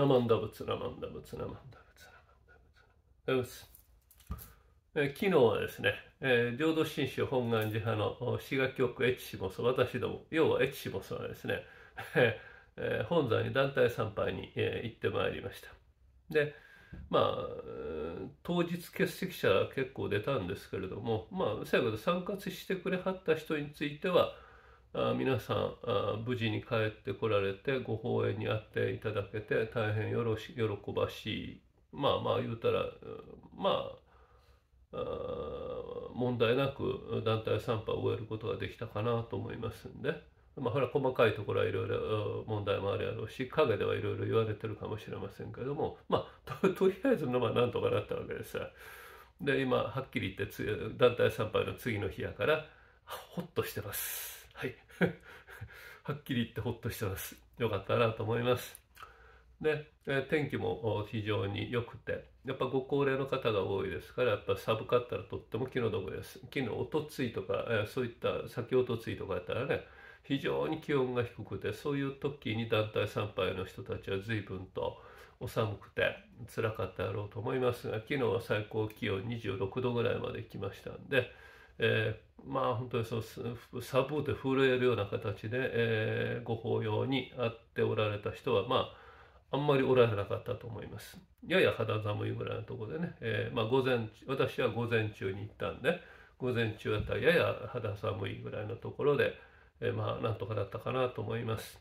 ナマンダ仏、ナマンダ仏、ナマンダ仏、ナマンダ仏。え昨日はですね、えー、浄土真宗本願寺派の滋賀教区越モ祖私ども、要は越モ祖はですね、えー、本山に団体参拝に、えー、行ってまいりました。で、まあ、当日欠席者結構出たんですけれども、まあ、最後で参加してくれはった人については、あ皆さんあ無事に帰ってこられてご法宴にあっていただけて大変よろし喜ばしいまあまあ言うたらまあ問題なく団体参拝を終えることができたかなと思いますんで。まあ、ほら細かいところはいろいろ問題もあるやろうし陰ではいろいろ言われてるかもしれませんけどもまあと とりあえずのまあなんとかなったわけですで今はっきり言って団体参拝の次の日やからほっとしてます。はい。はっきり言ってほっとしてます。よかったなと思います。で、え天気も非常に良くて、やっぱご高齢の方が多いですから、やっぱ寒かったらとっても気の毒です。昨日、おとついとか、えそういった先おとついとかやったらね、非常に気温が低くて、そういう時に団体参拝の人たちは随分とお寒くて辛かっただろうと思いますが、昨日は最高気温26度ぐらいまで来ましたんで、えーまあ本当にそのサブーで震えるような形で、えー、ご法要にあっておられた人はまああんまりおられなかったと思います。やや肌寒いぐらいのところでね、えー、まあ、午前私は午前中に行ったんで午前中だったらやや肌寒いぐらいのところで、えー、まあなんとかだったかなと思います。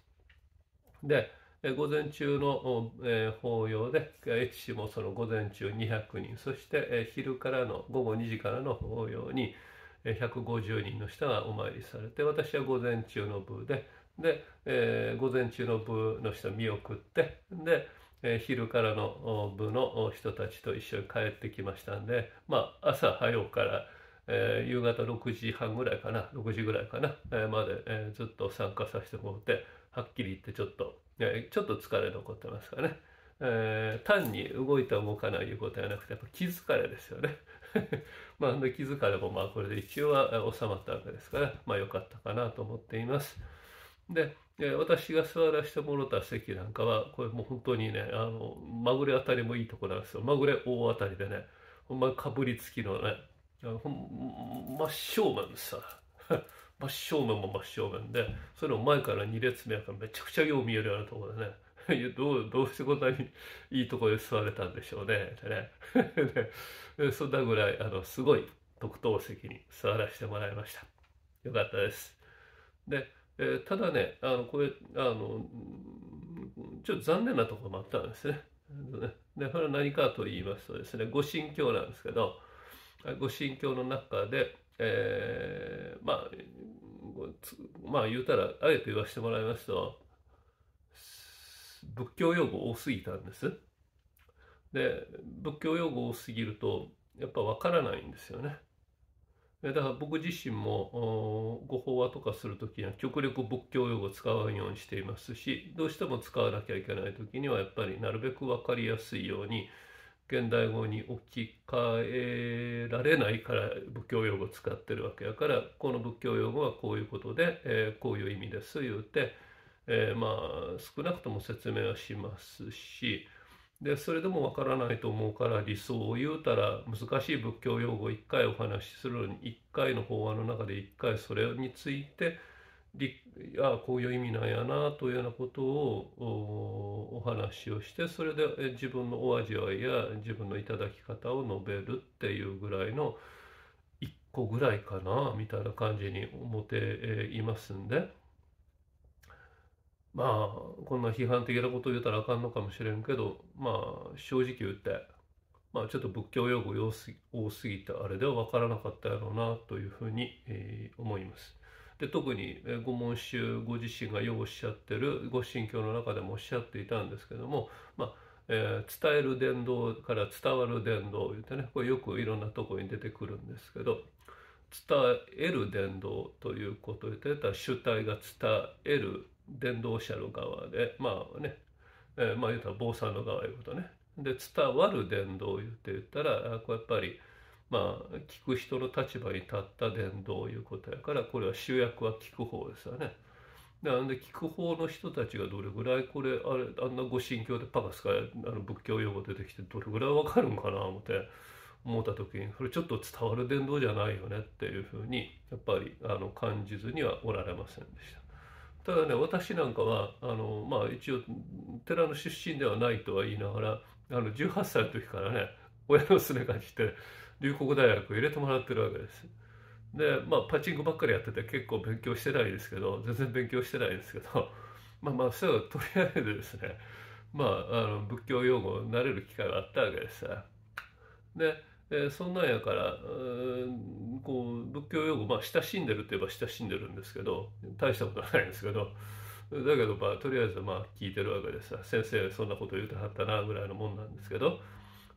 で、え午前中の、えー、法要で越智もその午前中200人そして、え昼からの午後2時からの法要に、150人の人がお参りされて私は午前中の部でで、えー、午前中の部の人見送ってで、えー、昼からの部の人たちと一緒に帰ってきましたんでまあ朝早うから、えー、夕方6時半ぐらいかな6時ぐらいかな、えまで、えずっと参加させてもらってはっきり言ってちょっと、えちょっと疲れ残ってますかね。えー、単に動いた動かないいうことじゃなくてやっぱ気疲れですよね まあ、抜き疲れもまあこれで一応は収まったわけですから、まあ良かったかなと思っています。で、私が座らせてもった席なんかは、これもう本当にね、あの、まぐれあたりもいいとこなんですよ。まぐれ大当たりでね、ほんまかぶりつきのね、真正面さ。真正面も真正面で、それを前から2列目やからめちゃくちゃよう見えるようなところでね、いどう、どうしてこんなにいいところ座れたんでしょうね。でね。でそんなぐらい、あの、すごい特等席に座らせてもらいました。よかったです。で、えー、ただね、あの、これ、あの、ちょっと残念なところもあったんですね。で、それは何かと言いますとですね、ご神教なんですけど、ご神教の中で、えー、まあ、まあ言うたら、あえて言わせてもらいますと、仏教用語多すぎたんです。で仏教用語多すぎるとやっぱわからないんですよね。だから僕自身もご法話とかする時には極力仏教用語を使わんようにしていますしどうしても使わなきゃいけない時にはやっぱりなるべく分かりやすいように現代語に置き換えられないから仏教用語を使ってるわけやからこの仏教用語はこういうことで、えー、こういう意味です言うて。えー、まあ少なくとも説明はしますしでそれでもわからないと思うから理想を言うたら難しい仏教用語1回お話しするのに1回の法案の中で1回それについてああこういう意味なんやなというようなことをお話をしてそれで自分のお味わいや自分のいただき方を述べるっていうぐらいの1個ぐらいかなみたいな感じに思っていますんで。まあこんな批判的なことを言うたらあかんのかもしれんけどまあ正直言ってまあちょっと仏教用語多すぎてあれでは分からなかったやろうなというふうに、えー、思います。で特にご門衆ご自身がようおっしゃってるご神教の中でもおっしゃっていたんですけども、まあえー、伝える伝道から伝わる伝道言ってねこれよくいろんなとこに出てくるんですけど伝える伝道ということを言ってた主体が伝える伝道者の側でまあね、えー、まあ言うたら坊さんの側いうことねで伝わる伝道言って言ったらこうやっぱりまあ聞く人の立場に立った伝道いうことやからこれは主役は聞く方ですよね。なんで聞く方の人たちがどれぐらいこれあれあんなご神教でパカスかあの仏教用語出てきてどれぐらいわかるんかな思って思った時にそれちょっと伝わる伝道じゃないよねっていうふうにやっぱりあの感じずにはおられませんでした。ただね私なんかはあの、まあ、一応寺の出身ではないとは言いながらあの18歳の時からね親のすねが来て龍谷大学入れてもらってるわけです。でまあパチンコばっかりやってて結構勉強してないですけど全然勉強してないですけど まあまあそういとりあえずですねまああの仏教用語になれる機会があったわけです。でえそんなんやから、こう仏教用語、まあ、親しんでるといえば親しんでるんですけど大したことはないんですけどだけど、まあ、とりあえずまあ聞いてるわけでさ先生そんなこと言うてはったなぐらいのもんなんですけど。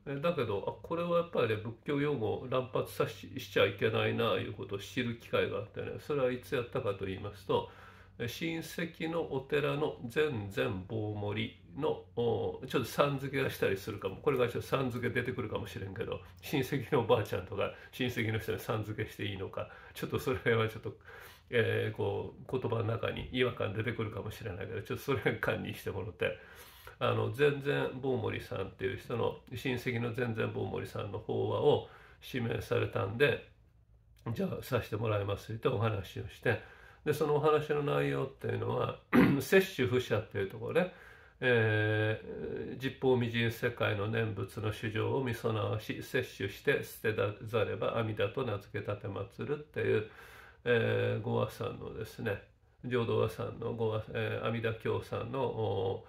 だけどあこれはやっぱりね仏教用語を乱発さししちゃいけないなあいうことを知る機会があってねそれはいつやったかと言いますと親戚のお寺の全然棒盛のちょっとさん付けがしたりするかもこれがちょっとさん付け出てくるかもしれんけど親戚のおばあちゃんとか親戚の人にさん付けしていいのかちょっとそれはちょっと、えー、こう言葉の中に違和感出てくるかもしれないけどちょっとそれは管理してもらって。あの全然棒森さんっていう人の親戚の全然棒森さんの法話を指名されたんでじゃあさせてもらいますってお話をしてでそのお話の内容っていうのは 摂取不捨っていうところで、えー、実法未人世界の念仏の衆生を見備わし摂取して捨てざれば阿弥陀と名付けたて祭るっていう、えー、和さんのですね浄土和さんの和、えー、阿弥陀経さんのお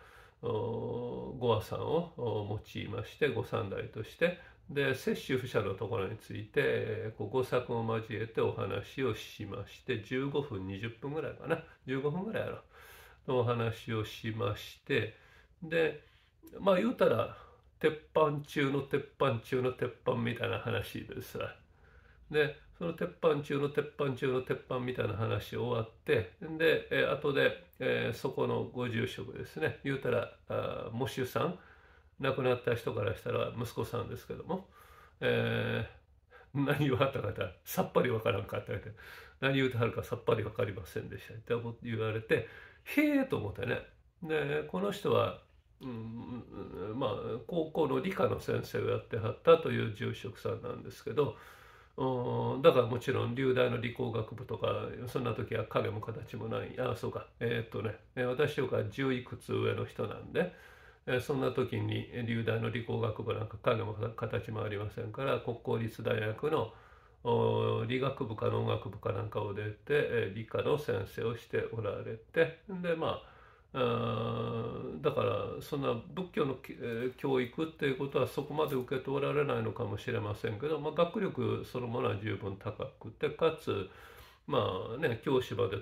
お五和さんを用いまして御三代としてで摂取不者のところについてこ5作を交えてお話をしまして15分20分ぐらいかな15分ぐらいやろのお話をしましてでまあ言うたら鉄板中の鉄板中の鉄板みたいな話ですでその鉄板中の鉄板中の鉄板みたいな話終わってで、えー、後で、えー、そこのご住職ですね言うたらあ喪主さん亡くなった人からしたら息子さんですけども、えー、何をあったかってさっぱりわからんかったって何言うてはるかさっぱり分かりませんでしたって言われてへえと思ってねでこの人は、うん、まあ高校の理科の先生をやってはったという住職さんなんですけどだからもちろん流大の理工学部とかそんな時は影も形もないああそうかえー、っとね私とか十いくつ上の人なんで。そんな時に流大の理工学部なんか影も形もありませんから国公立大学の理学部か農学部かなんかを出て理科の先生をしておられてでまあだからそんな仏教の教育っていうことはそこまで受け取られないのかもしれませんけど、まあ、学力そのものは十分高くてかつまあね、教師まで、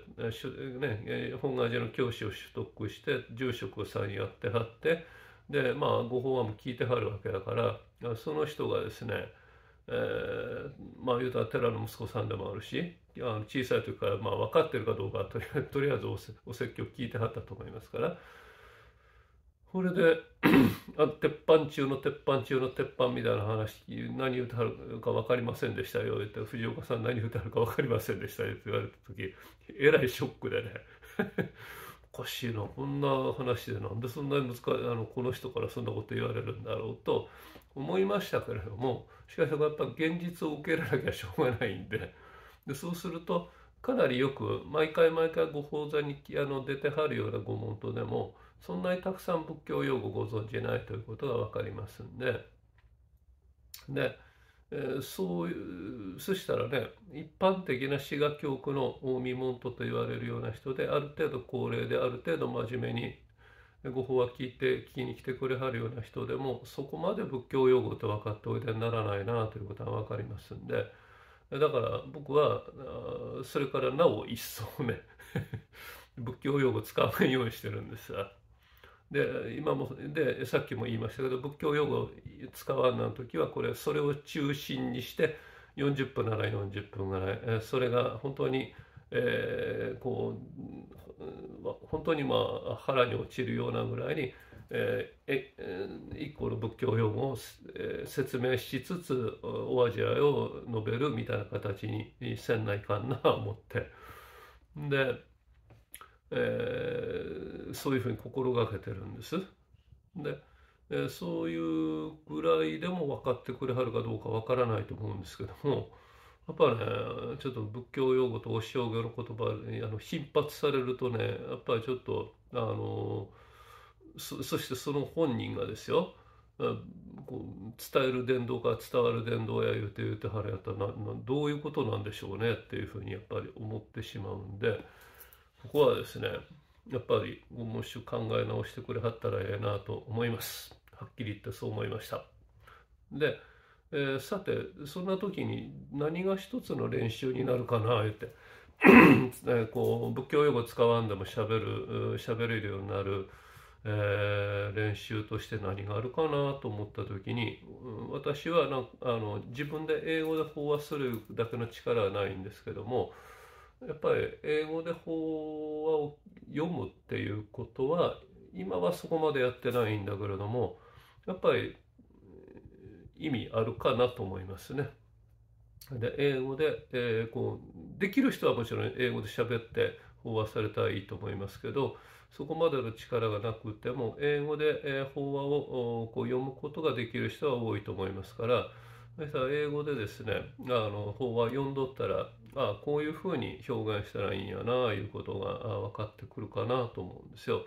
ね、本願寺の教師を取得して住職さんやってはってでまあご法案も聞いてはるわけだからその人がですね、えー、まあ言うたら寺の息子さんでもあるしあ小さい時からまあ分かってるかどうかとりあえずお説教聞いてはったと思いますから。これで あ鉄板中の鉄板中の鉄板みたいな話何歌うか分かりませんでしたよって藤岡さん何歌うか分かりませんでしたよって言われた時えらいショックでね おかしいなこんな話でなんでそんなに難しいあのこの人からそんなこと言われるんだろうと思いましたけれどもしかしやっぱ現実を受けられなきゃしょうがないんででそうするとかなりよく毎回毎回ご法座にあの出てはるようなご門徒でもそんなにたくさん仏教用語ご存じないということが分かりますんでで、えー、そうそしたらね一般的な滋賀教区の大見門徒と言われるような人である程度高齢である程度真面目にご法は聞いて聞きに来てくれはるような人でもそこまで仏教用語と分かっておいでにならないなということは分かりますんで。だから僕はそれからなお一層ね 仏教用語使わないようにしてるんですがで今もでさっきも言いましたけど仏教用語使わない時はこれそれを中心にして40分なら40分ぐらいそれが本当に、えー、こう本当にまあ腹に落ちるようなぐらいにえー、一個の仏教用語を、えー、説明しつつお味わいを述べるみたいな形に船内かな思ってで、えー、そういうふうに心がけてるんです。で、えー、そういうぐらいでも分かってくれはるかどうか分からないと思うんですけどもやっぱねちょっと仏教用語とお塩匠の言葉にあの頻発されるとねやっぱりちょっとあのーそしてその本人がですよこう伝える伝道か伝わる伝道や言うて言うてはるやったらどういうことなんでしょうねっていうふうにやっぱり思ってしまうんでここはですねやっぱりもう一考え直してくれはったらええなと思いますはっきり言ってそう思いましたで、えー、さてそんな時に何が一つの練習になるかな言うてね、こう仏教用語使わんでもしゃべるしゃべれるようになるえー、練習として何があるかなと思った時に私はなあの自分で英語で法話するだけの力はないんですけどもやっぱり英語で法話を読むっていうことは今はそこまでやってないんだけれどもやっぱり意味あるかなと思いますね。で英語で、えー、こうできる人はもちろん英語で喋って飽和されたらいいと思いますけどそこまでの力がなくても英語で法話をこう読むことができる人は多いと思いますから皆さん英語でですねあの法和読んどったらあこういうふうに表現したらいいんやないうことが分かってくるかなと思うんですよ。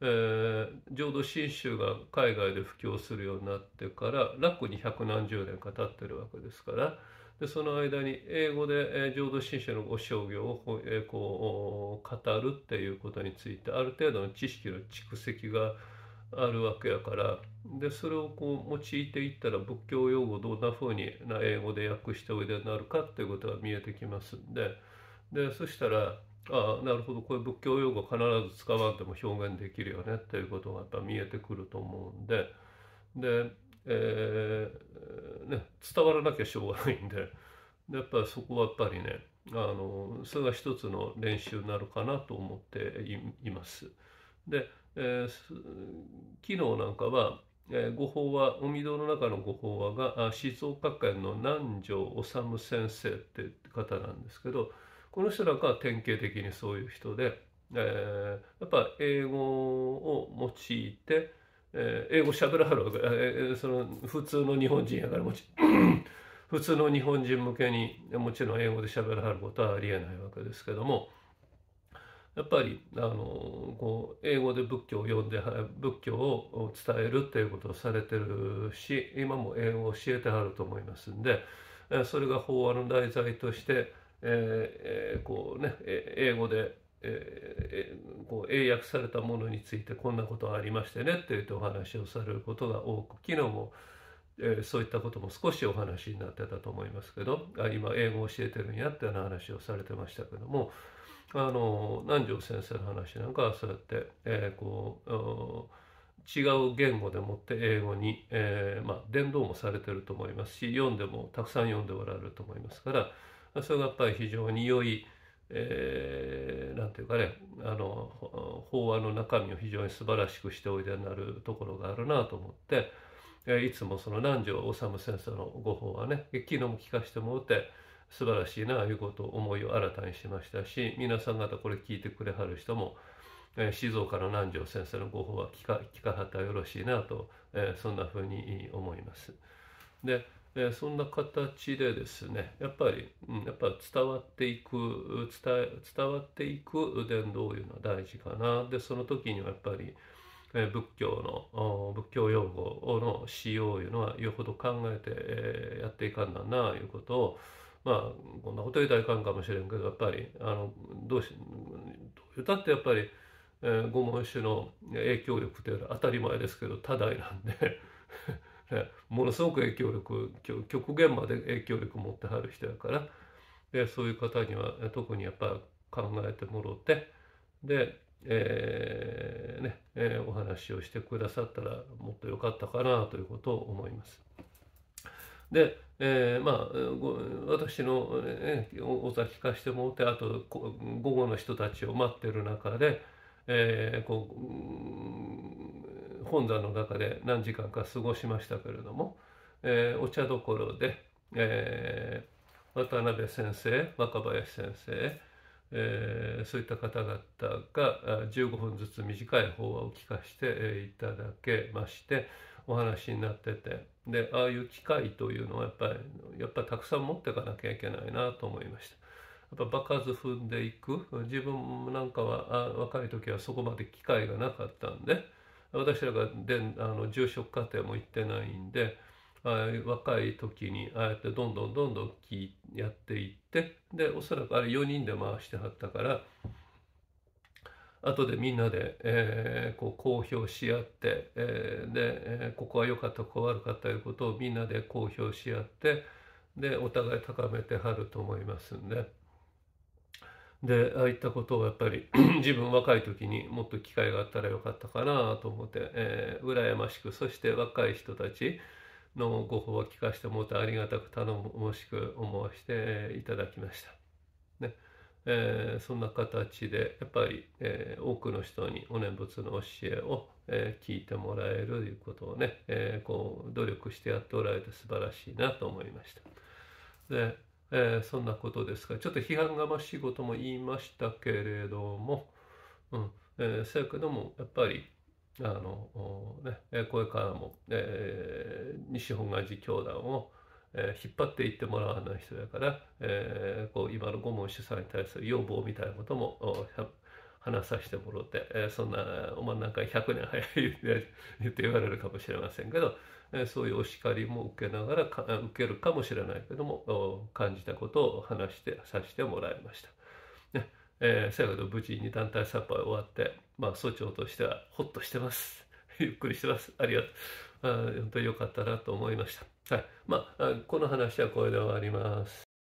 えー、浄土真宗が海外で布教するようになってから楽に百何十年か経ってるわけですから。でその間に英語で浄土真宗のご商業をこう語るっていうことについてある程度の知識の蓄積があるわけやからでそれをこう用いていったら仏教用語どんなふうに英語で訳しておいでになるかっていうことが見えてきますんででそしたらああなるほどこれ仏教用語必ず使わんでも表現できるよねっていうことがやっぱ見えてくると思うんででえー、ね、伝わらなきゃしょうがないんでやっぱそこはやっぱりねあのそれが一つの練習なるかなと思っています。で、えー、昨日なんかは、えー、法話お御堂の中の御法話が静岡県の南條治先生って方なんですけどこの人なんかは典型的にそういう人で、えー、やっぱ英語を用いて、えー、英語しゃべらはるわけ、えー、その普通の日本人やからもち 普通の日本人向けにもちろん英語でしゃべらはることはありえないわけですけどもやっぱりあのこう英語で仏教を読んで仏教を伝えるっていうことをされてるし今も英語を教えてはると思いますんでそれが法話の題材として、えー、こうね英語でえー、こう英訳されたものについてこんなことがありましてねって言ってお話をされることが多く昨日も、えー、そういったことも少しお話になってたと思いますけどあ今英語を教えてるんやっていう話をされてましたけどもあの南條先生の話なんかはそうやって、えー、こう違う言語でもって英語に、えー、まあ、伝道もされてると思いますし読んでもたくさん読んでおられると思いますからそれがやっぱり非常に良い。えー、ていうかねあの法案の中身を非常に素晴らしくしておいでになるところがあるなと思って、えいつもその南條治先生のご法はね昨日も聞かせてもらって素晴らしいなあいうことを思いを新たにしましたし皆さん方これ聞いてくれはる人も、え静岡の南條先生のご法は聞か聞かはったらよろしいなと、えそんなふうに思います。でえそんな形でですねやっぱり、うん、やっぱ伝わっていく伝伝わっていく伝道いうのは大事かなでその時にはやっぱり、え仏教の仏教用語の使用というのはよほど考えて、えやっていかんなないうことをまあこんなこと言いたいかんかもしれんけどやっぱりあのどうしどうってやっぱり、え五文種の影響力というのは当たり前ですけど多大なんでえものすごく影響力極限まで影響力持ってはる人やからでそういう方には特にやっぱ考えてもろてで、えー、ねえー、お話をしてくださったらもっと良かったかなということを思います。で、えー、まあ私の、ね、お座聞かしてもらってあと午後の人たちを待ってる中で、えー、こう本山の中で何時間か過ごしましたけれども、えー、お茶どころで、えー、渡辺先生若林先生、えー、そういった方々が15分ずつ短い法話を聞かせていただけましてお話になっててでああいう機会というのはやっぱりやっぱたくさん持っていかなきゃいけないなと思いました。やっぱ場数踏んでいく自分なんかは若い時はそこまで機会がなかったんで。私らがであの住職家庭も行ってないんであ若い時にああやってどんどんどんどんきやっていってでおそらくあれ4人で回してはったから後でみんなで、えー、こう公表し合って、えー、で、えここは良かったここは悪かったということをみんなで公表し合ってでお互い高めてはると思いますんで。でああいったことをやっぱり 自分若い時にもっと機会があったらよかったかなと思って、えー、羨ましくそして若い人たちのご報を聞かせてもらってありがたく頼もしく思わせていただきました。ねえー、そんな形でやっぱり、えー、多くの人にお念仏の教えを、えー、聞いてもらえるということをね、えこう努力してやっておられて素晴らしいなと思いました。でえー、そんなことですらちょっと批判がましいことも言いましたけれども、うんえー、せやけどもやっぱりあの、ね、これからも、えー、西本願寺教団を、えー、引っ張っていってもらわない人やから、えー、こう今の御門主催に対する要望みたいなことも話させてもろて、えー、そんなお前なんか100年早いって言われるかもしれませんけど、そういうお叱りも受けながら受けるかもしれないけども感じたことを話してさせてもらいました。ねえー、せやけど無事に団体参拝終わって、まあ、総長としてはほっとしてます。ゆっくりしてます。ありがとう。あ本当によかったなと思いました。はい。まあ、この話はこれで終わります。